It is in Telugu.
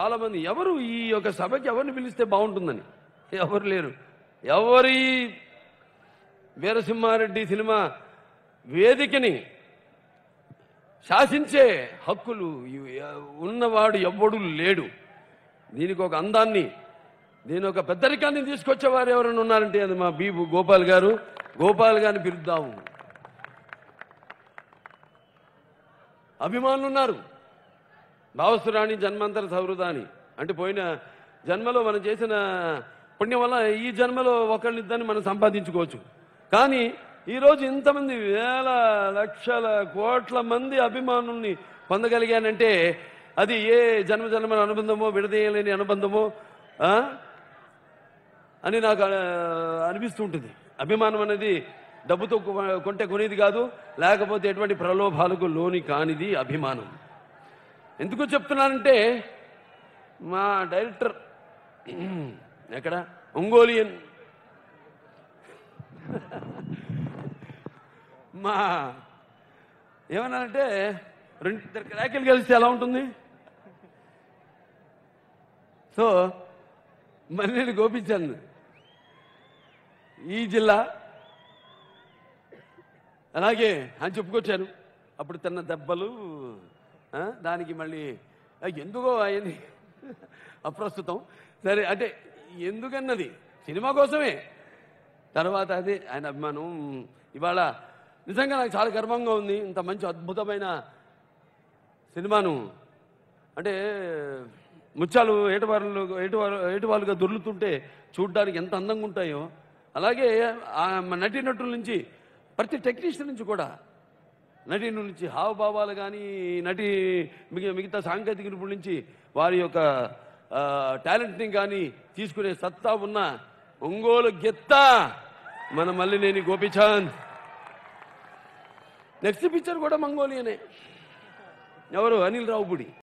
చాలామంది ఎవరు ఈ యొక్క సభకి ఎవరిని పిలిస్తే బాగుంటుందని ఎవరు లేరు ఎవరు ఈ వీరసింహారెడ్డి సినిమా వేదికని శాసించే హక్కులు ఉన్నవాడు ఎవ్వడు లేడు దీనికి ఒక అందాన్ని దీని ఒక పెద్దరికాన్ని తీసుకొచ్చేవారు ఎవరైనా ఉన్నారంటే అది మా బీబు గోపాల్ గారు గోపాల్ గారిని పిలుద్దాము అభిమానులు ఉన్నారు రావస్తురాణి జన్మాంతర సౌరదాని అంటే పోయిన జన్మలో మనం చేసిన పుణ్యం వల్ల ఈ జన్మలో ఒకళ్ళిద్దరిని మనం సంపాదించుకోవచ్చు కానీ ఈరోజు ఇంతమంది వేల లక్షల కోట్ల మంది అభిమానుల్ని పొందగలిగానంటే అది ఏ జన్మ జన్మల అనుబంధమో విడదీయలేని అనుబంధమో అని నాకు అనిపిస్తుంటుంది అభిమానం అనేది డబ్బుతో కొంటే కొనేది కాదు లేకపోతే ఎటువంటి ప్రలోభాలకు లోని కానిది అభిమానం ఎందుకు చెప్తున్నానంటే మా డైరెక్టర్ ఎక్కడ ఒంగోలియన్ మా ఏమన్నానంటే రెండు ఇద్దరు క్రాకిలు కలిస్తే ఎలా ఉంటుంది సో మళ్ళీ నేను గోపించాను ఈ జిల్లా అలాగే అని చెప్పుకొచ్చాను అప్పుడు తిన్న దెబ్బలు దానికి మళ్ళీ ఎందుకో అయింది అప్రస్తుతం సరే అంటే ఎందుకన్నది సినిమా కోసమే తర్వాత అది ఆయన అభిమానం ఇవాళ నిజంగా నాకు చాలా గర్వంగా ఉంది ఇంత మంచి అద్భుతమైన సినిమాను అంటే ముత్యాలు ఏటువారులు ఏటువారు ఏటువాలుగా దొర్లుతుంటే చూడడానికి ఎంత అందంగా ఉంటాయో అలాగే నటీనటుల నుంచి ప్రతి టెక్నీషియన్ నుంచి కూడా నటి నుంచి హావభావాలు కానీ నటి మిగతా సాంకేతిక నిపుణుల నుంచి వారి యొక్క టాలెంట్ని కానీ తీసుకునే సత్తా ఉన్న ఒంగోలు గెత్త మన మల్లినేని గోపిచాంద్ నెక్స్ట్ పిక్చర్ కూడా మంగోలియనే ఎవరు అనిల్ రావుపుడి